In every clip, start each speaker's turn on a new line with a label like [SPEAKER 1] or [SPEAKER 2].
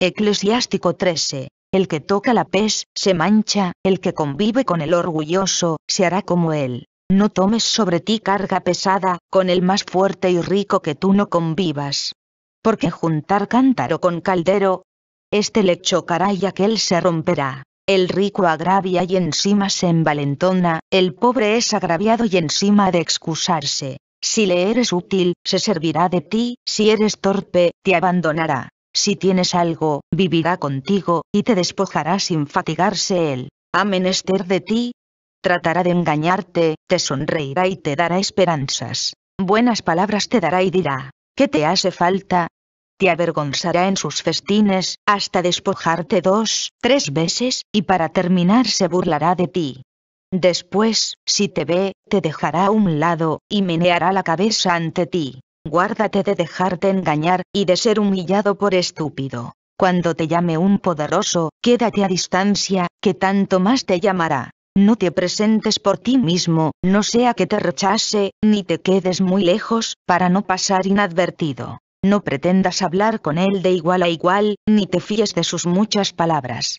[SPEAKER 1] Eclesiástico 13. El que toca la pez, se mancha, el que convive con el orgulloso, se hará como él. No tomes sobre ti carga pesada, con el más fuerte y rico que tú no convivas. Porque juntar cántaro con caldero, este le chocará y aquel se romperá. El rico agravia y encima se envalentona, el pobre es agraviado y encima ha de excusarse. Si le eres útil, se servirá de ti, si eres torpe, te abandonará. Si tienes algo, vivirá contigo, y te despojará sin fatigarse él. Ha menester de ti. Tratará de engañarte, te sonreirá y te dará esperanzas. Buenas palabras te dará y dirá, ¿qué te hace falta? Te avergonzará en sus festines, hasta despojarte dos, tres veces, y para terminar se burlará de ti. Después, si te ve, te dejará a un lado, y meneará la cabeza ante ti. Guárdate de dejarte engañar, y de ser humillado por estúpido. Cuando te llame un poderoso, quédate a distancia, que tanto más te llamará. No te presentes por ti mismo, no sea que te rechace, ni te quedes muy lejos, para no pasar inadvertido. No pretendas hablar con él de igual a igual, ni te fíes de sus muchas palabras.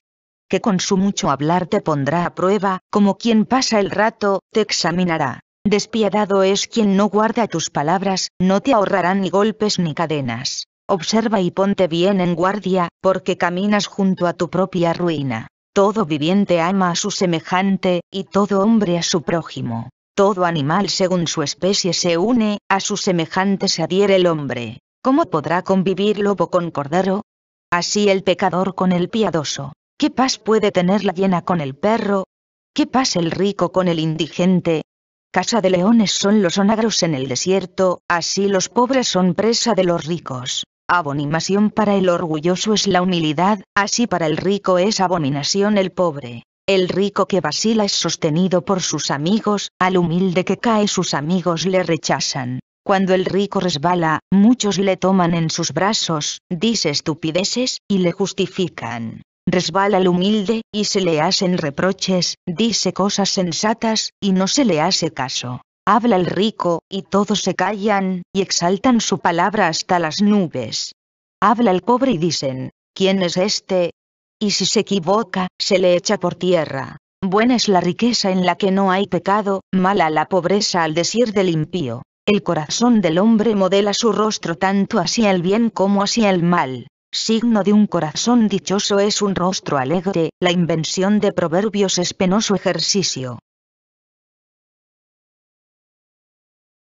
[SPEAKER 1] Que con su mucho hablar te pondrá a prueba, como quien pasa el rato, te examinará. Despiadado es quien no guarda tus palabras, no te ahorrarán ni golpes ni cadenas. Observa y ponte bien en guardia, porque caminas junto a tu propia ruina. Todo viviente ama a su semejante, y todo hombre a su prójimo. Todo animal según su especie se une, a su semejante se adhiere el hombre. ¿Cómo podrá convivir lobo con cordero? Así el pecador con el piadoso. ¿Qué paz puede tener la llena con el perro? ¿Qué paz el rico con el indigente? Casa de leones son los onagros en el desierto, así los pobres son presa de los ricos. Abominación para el orgulloso es la humildad, así para el rico es abominación el pobre. El rico que vacila es sostenido por sus amigos, al humilde que cae sus amigos le rechazan. Cuando el rico resbala, muchos le toman en sus brazos, dice estupideces, y le justifican resbala el humilde, y se le hacen reproches, dice cosas sensatas, y no se le hace caso. Habla el rico, y todos se callan, y exaltan su palabra hasta las nubes. Habla el pobre y dicen, ¿quién es este? Y si se equivoca, se le echa por tierra. Buena es la riqueza en la que no hay pecado, mala la pobreza al decir del impío. El corazón del hombre modela su rostro tanto hacia el bien como hacia el mal. Signo de un corazón dichoso es un rostro alegre, la invención de proverbios es penoso ejercicio.